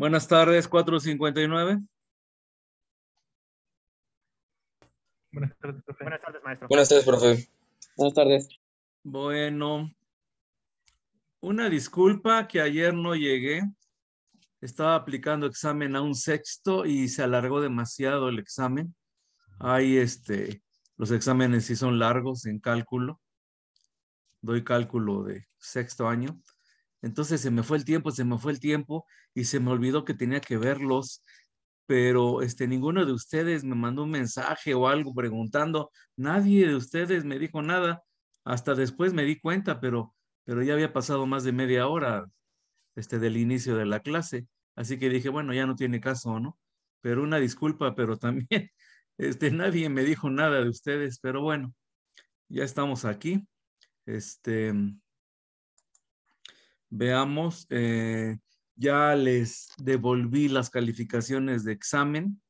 Buenas tardes, 459. Buenas tardes, profe. Buenas tardes, maestro. Buenas tardes, profe. Buenas tardes. Bueno, una disculpa que ayer no llegué. Estaba aplicando examen a un sexto y se alargó demasiado el examen. Ahí, este, los exámenes sí son largos en cálculo. Doy cálculo de sexto año. Entonces se me fue el tiempo, se me fue el tiempo y se me olvidó que tenía que verlos, pero este, ninguno de ustedes me mandó un mensaje o algo preguntando, nadie de ustedes me dijo nada, hasta después me di cuenta, pero, pero ya había pasado más de media hora este, del inicio de la clase, así que dije, bueno, ya no tiene caso, ¿no? Pero una disculpa, pero también este, nadie me dijo nada de ustedes, pero bueno, ya estamos aquí. Este, Veamos, eh, ya les devolví las calificaciones de examen.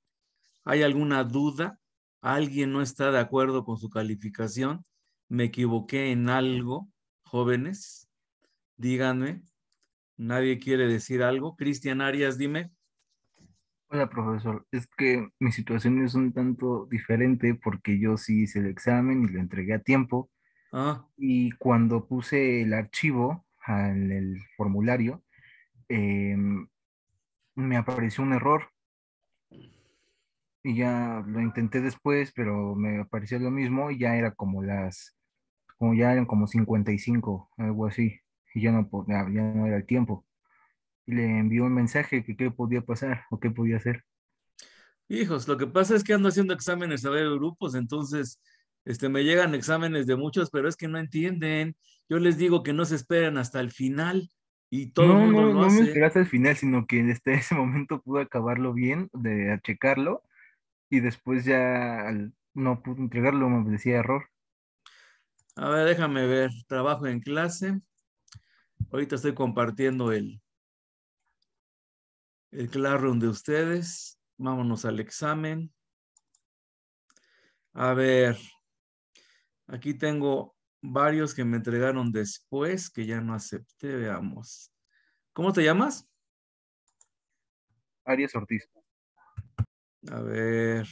¿Hay alguna duda? ¿Alguien no está de acuerdo con su calificación? ¿Me equivoqué en algo, jóvenes? Díganme. ¿Nadie quiere decir algo? Cristian Arias, dime. Hola, profesor. Es que mi situación es un tanto diferente porque yo sí hice el examen y lo entregué a tiempo. Ah. Y cuando puse el archivo, al el formulario, em, me apareció un error. Y ya lo intenté después, pero me apareció lo mismo y ya era como las, como ya eran como 55, algo así. Y ya no, no era el tiempo. Y le envió un mensaje que qué podía pasar o qué podía hacer. Hijos, lo que pasa es que ando haciendo exámenes a ver grupos, entonces este, me llegan exámenes de muchos, pero es que no entienden. Yo les digo que no se esperen hasta el final y todo no, mundo no, no hace. me esperaste al final, sino que en este, ese momento pude acabarlo bien, de checarlo y después ya no pude entregarlo, me decía error. A ver, déjame ver. Trabajo en clase. Ahorita estoy compartiendo el, el Classroom de ustedes. Vámonos al examen. A ver, Aquí tengo varios que me entregaron después que ya no acepté. Veamos. ¿Cómo te llamas? Arias Ortiz. A ver.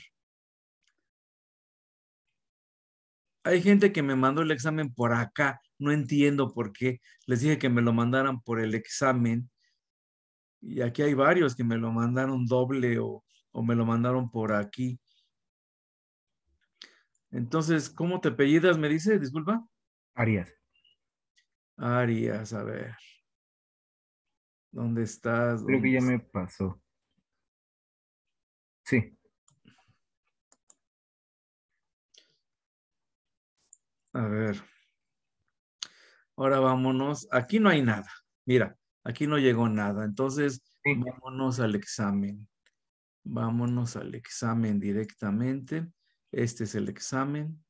Hay gente que me mandó el examen por acá. No entiendo por qué. Les dije que me lo mandaran por el examen. Y aquí hay varios que me lo mandaron doble o, o me lo mandaron por aquí. Entonces, ¿cómo te apellidas? Me dice, disculpa. Arias. Arias, a ver. ¿Dónde estás? Creo que ya me pasó. Sí. A ver. Ahora vámonos. Aquí no hay nada. Mira, aquí no llegó nada. Entonces, vámonos al examen. Vámonos al examen directamente. Este es el examen.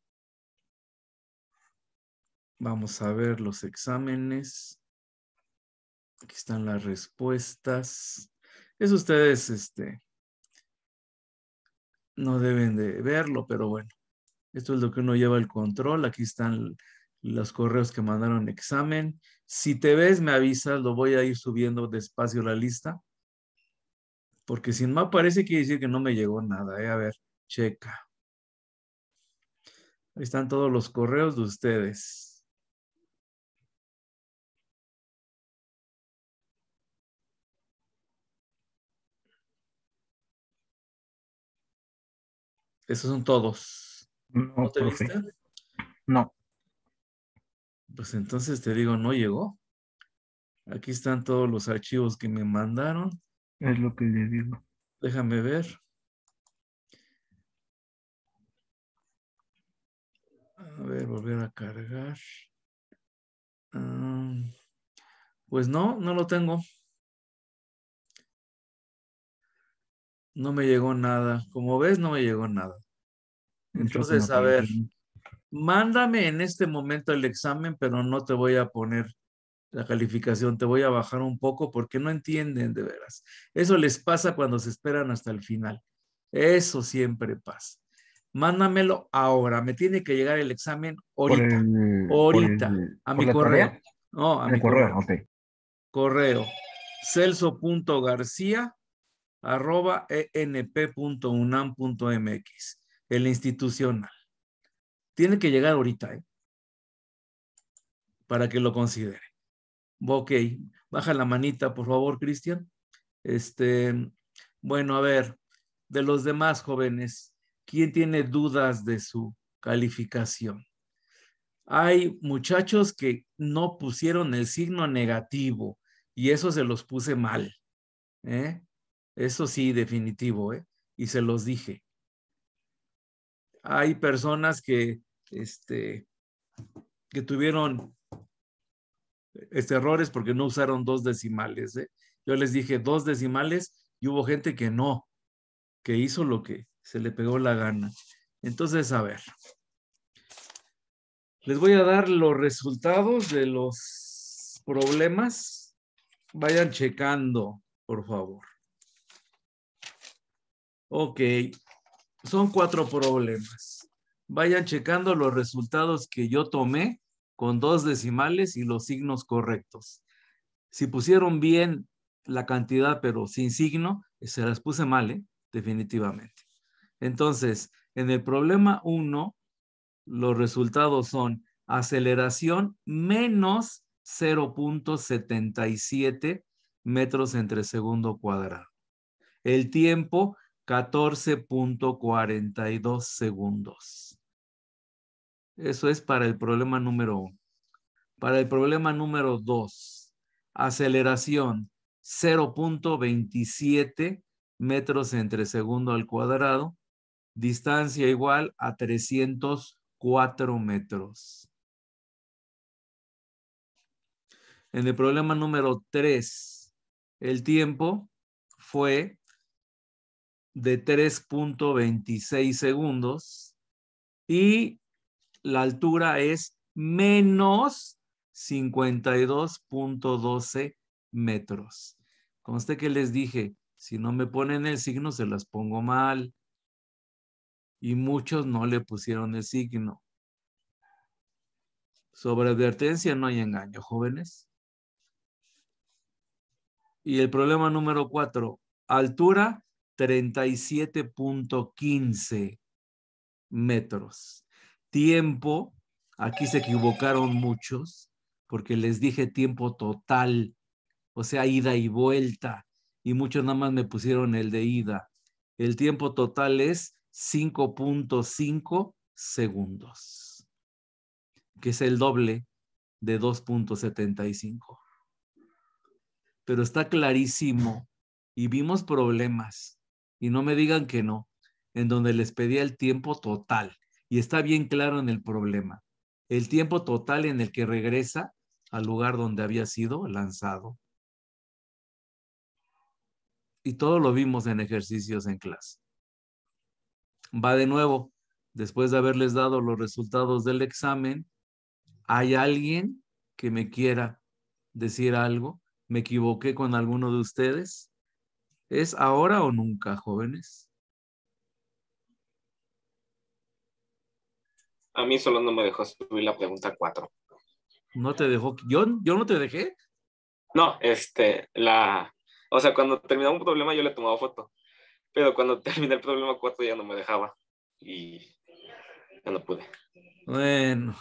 Vamos a ver los exámenes. Aquí están las respuestas. Eso ustedes este, no deben de verlo, pero bueno. Esto es lo que uno lleva el control. Aquí están los correos que mandaron examen. Si te ves, me avisas. Lo voy a ir subiendo despacio la lista. Porque si no aparece, quiere decir que no me llegó nada. ¿eh? A ver, checa. Ahí están todos los correos de ustedes. Esos son todos. No, No. Pues entonces te digo, no llegó. Aquí están todos los archivos que me mandaron. Es lo que le digo. Déjame ver. A ver, volver a cargar. Ah, pues no, no lo tengo. No me llegó nada. Como ves, no me llegó nada. Entonces, a ver, mándame en este momento el examen, pero no te voy a poner la calificación, te voy a bajar un poco porque no entienden de veras. Eso les pasa cuando se esperan hasta el final. Eso siempre pasa mándamelo ahora, me tiene que llegar el examen ahorita, ahorita, a mi correo. No, a mi correo. Correo, okay. correo celso.garcía arroba enp.unam.mx, el institucional. Tiene que llegar ahorita, ¿eh? Para que lo considere. Ok, baja la manita, por favor, Cristian. Este, bueno, a ver, de los demás jóvenes, ¿Quién tiene dudas de su calificación? Hay muchachos que no pusieron el signo negativo y eso se los puse mal. ¿eh? Eso sí, definitivo, ¿eh? y se los dije. Hay personas que, este, que tuvieron este, errores porque no usaron dos decimales. ¿eh? Yo les dije dos decimales y hubo gente que no, que hizo lo que se le pegó la gana. Entonces, a ver. Les voy a dar los resultados de los problemas. Vayan checando, por favor. Ok, son cuatro problemas. Vayan checando los resultados que yo tomé con dos decimales y los signos correctos. Si pusieron bien la cantidad, pero sin signo, se las puse mal, ¿eh? definitivamente. Entonces, en el problema 1, los resultados son aceleración menos 0.77 metros entre segundo cuadrado. El tiempo, 14.42 segundos. Eso es para el problema número 1. Para el problema número 2, aceleración 0.27 metros entre segundo al cuadrado distancia igual a 304 metros. En el problema número 3, el tiempo fue de 3.26 segundos y la altura es menos 52.12 metros. Conste que les dije, si no me ponen el signo, se las pongo mal y muchos no le pusieron el signo. Sobre advertencia no hay engaño, jóvenes. Y el problema número cuatro, altura 37.15 metros. Tiempo, aquí se equivocaron muchos porque les dije tiempo total, o sea, ida y vuelta, y muchos nada más me pusieron el de ida. El tiempo total es 5.5 segundos, que es el doble de 2.75. Pero está clarísimo y vimos problemas, y no me digan que no, en donde les pedía el tiempo total, y está bien claro en el problema, el tiempo total en el que regresa al lugar donde había sido lanzado. Y todo lo vimos en ejercicios en clase va de nuevo, después de haberles dado los resultados del examen, ¿hay alguien que me quiera decir algo? ¿Me equivoqué con alguno de ustedes? ¿Es ahora o nunca, jóvenes? A mí solo no me dejó subir la pregunta cuatro. ¿No te dejó? ¿Yo, yo no te dejé? No, este, la... O sea, cuando terminaba un problema yo le tomaba foto pero cuando terminé el problema 4 ya no me dejaba y ya no pude. Bueno,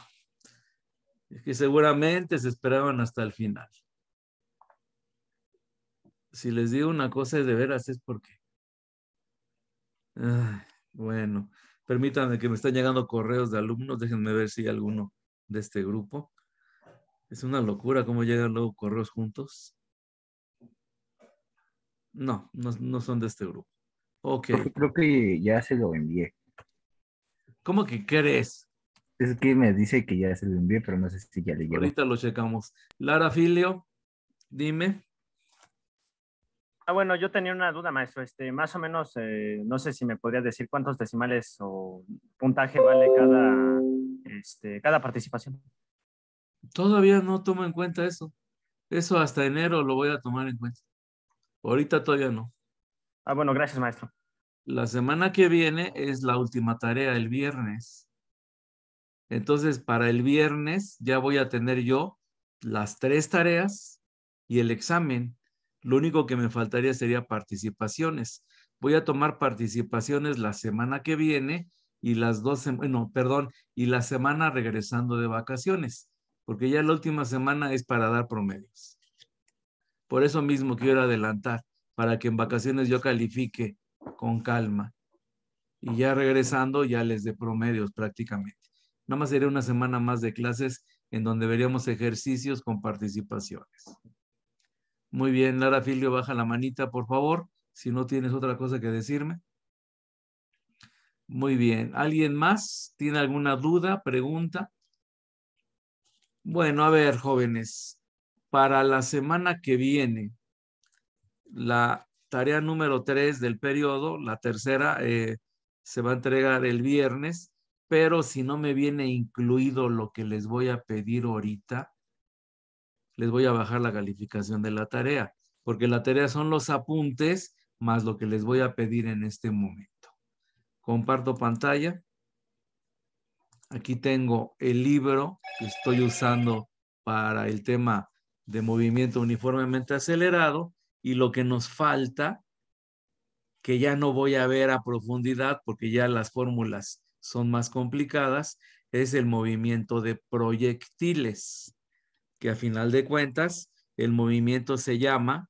es que seguramente se esperaban hasta el final. Si les digo una cosa de veras es porque... bueno, permítanme que me están llegando correos de alumnos, déjenme ver si hay alguno de este grupo. Es una locura cómo llegan luego correos juntos. no, no son de este grupo. Ok. creo que ya se lo envié. ¿Cómo que crees? Es que me dice que ya se lo envié, pero no sé si ya le llegó. Ahorita lo checamos. Lara Filio, dime. Ah, bueno, yo tenía una duda, maestro. Este, más o menos, eh, no sé si me podría decir cuántos decimales o puntaje vale cada, este, cada participación. Todavía no tomo en cuenta eso. Eso hasta enero lo voy a tomar en cuenta. Ahorita todavía no. Ah, bueno, gracias, maestro. La semana que viene es la última tarea, el viernes. Entonces, para el viernes ya voy a tener yo las tres tareas y el examen. Lo único que me faltaría sería participaciones. Voy a tomar participaciones la semana que viene y las dos, no, perdón, y la semana regresando de vacaciones, porque ya la última semana es para dar promedios. Por eso mismo quiero adelantar, para que en vacaciones yo califique con calma. Y ya regresando, ya les dé promedios prácticamente. Nada más sería una semana más de clases en donde veríamos ejercicios con participaciones. Muy bien, Lara Filio, baja la manita, por favor, si no tienes otra cosa que decirme. Muy bien, ¿alguien más tiene alguna duda, pregunta? Bueno, a ver, jóvenes, para la semana que viene, la tarea número tres del periodo, la tercera eh, se va a entregar el viernes, pero si no me viene incluido lo que les voy a pedir ahorita, les voy a bajar la calificación de la tarea, porque la tarea son los apuntes más lo que les voy a pedir en este momento. Comparto pantalla. Aquí tengo el libro que estoy usando para el tema de movimiento uniformemente acelerado y lo que nos falta, que ya no voy a ver a profundidad porque ya las fórmulas son más complicadas, es el movimiento de proyectiles, que a final de cuentas el movimiento se llama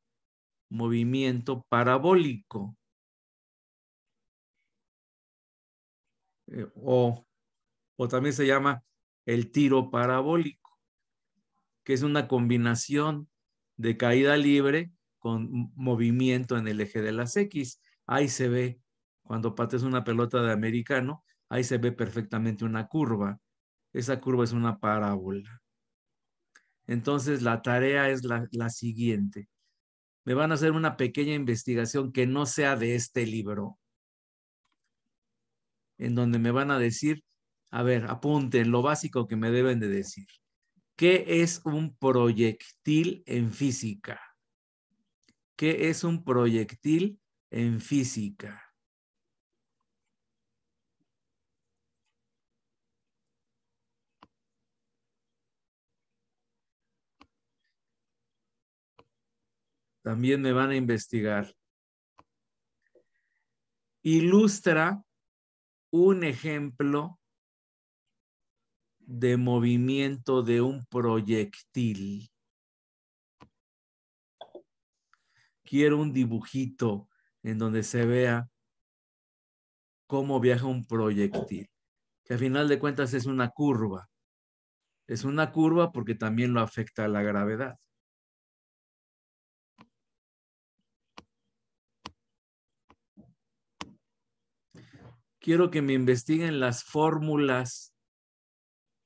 movimiento parabólico eh, o también se llama el tiro parabólico, que es una combinación de caída libre con movimiento en el eje de las X. Ahí se ve, cuando pateas una pelota de americano, ahí se ve perfectamente una curva. Esa curva es una parábola. Entonces, la tarea es la, siguiente. Me van a hacer una pequeña investigación que no sea de este libro, en donde me van a decir, a ver, apunten lo básico que me deben de decir. ¿Qué es un proyectil en física? ¿Qué es un proyectil en física? También me van a investigar. Ilustra un ejemplo de movimiento de un proyectil. quiero un dibujito en donde se vea cómo viaja un proyectil, que a final de cuentas es una curva. Es una curva porque también lo afecta a la gravedad. Quiero que me investiguen las fórmulas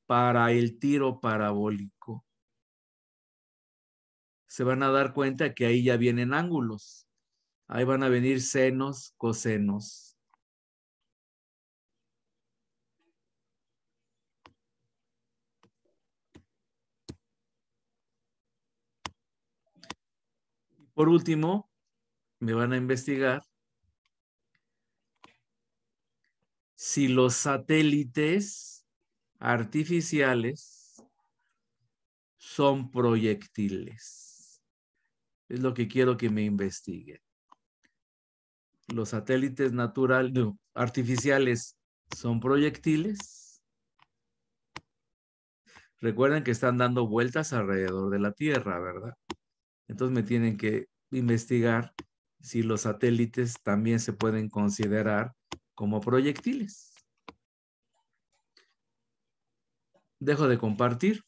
para el tiro parabólico se van a dar cuenta que ahí ya vienen ángulos. Ahí van a venir senos, cosenos. Por último, me van a investigar si los satélites artificiales son proyectiles. Es lo que quiero que me investigue. Los satélites naturales, artificiales son proyectiles. Recuerden que están dando vueltas alrededor de la Tierra, ¿verdad? Entonces me tienen que investigar si los satélites también se pueden considerar como proyectiles. Dejo de compartir.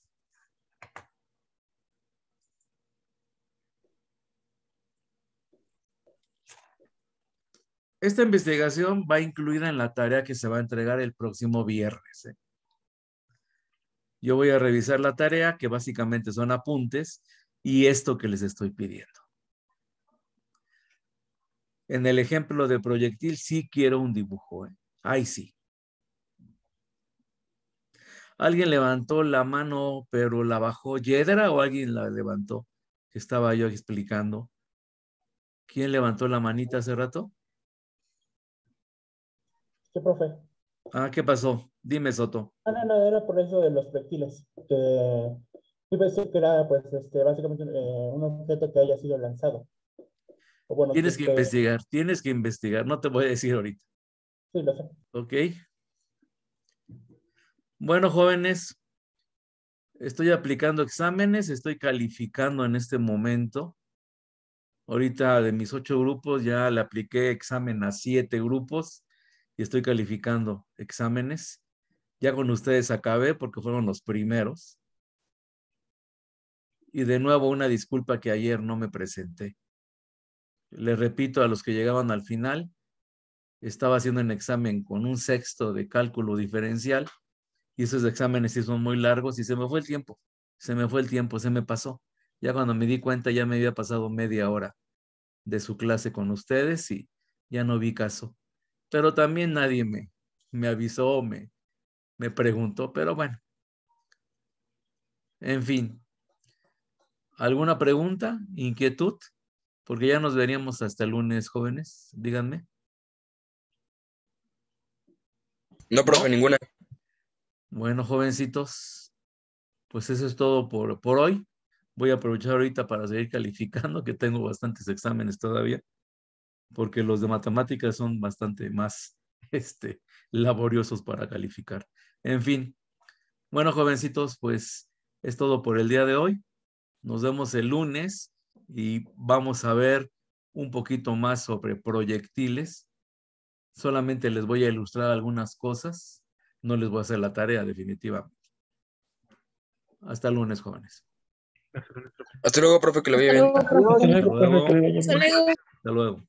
Esta investigación va incluida en la tarea que se va a entregar el próximo viernes. ¿eh? Yo voy a revisar la tarea, que básicamente son apuntes, y esto que les estoy pidiendo. En el ejemplo de proyectil sí quiero un dibujo. ¿eh? Ahí sí. Alguien levantó la mano, pero la bajó Yedra o alguien la levantó. que Estaba yo explicando. ¿Quién levantó la manita hace rato? Sí, profe. Ah, ¿qué pasó? Dime, Soto. Ah, no, no, era por eso de los reptiles, que yo pensé que era, pues, este, básicamente eh, un objeto que haya sido lanzado. tienes que, que este, investigar, tienes que investigar, no te voy a decir ahorita. Sí, lo sé. Ok. Bueno, jóvenes, estoy aplicando exámenes, estoy calificando en este momento. Ahorita de mis ocho grupos ya le apliqué examen a siete grupos y estoy calificando exámenes. Ya con ustedes acabé porque fueron los primeros. Y de nuevo una disculpa que ayer no me presenté. Les repito a los que llegaban al final, estaba haciendo un examen con un sexto de cálculo diferencial y esos exámenes sí son muy largos y se me fue el tiempo, se me fue el tiempo, se me pasó. Ya cuando me di cuenta ya me había pasado media hora de su clase con ustedes y ya no vi caso pero también nadie me, me avisó, me, me preguntó, pero bueno. En fin, ¿alguna pregunta, inquietud? Porque ya nos veríamos hasta el lunes, jóvenes, díganme. No, profe, ninguna. Bueno, jovencitos, pues eso es todo por, por hoy. Voy a aprovechar ahorita para seguir calificando, que tengo bastantes exámenes todavía porque los de matemáticas son bastante más este, laboriosos para calificar. En fin, bueno, jovencitos, pues es todo por el día de hoy. Nos vemos el lunes y vamos a ver un poquito más sobre proyectiles. Solamente les voy a ilustrar algunas cosas. No les voy a hacer la tarea definitiva. Hasta el lunes, jóvenes. Hasta luego, profe, que lo vea bien. Hasta luego. Hasta luego.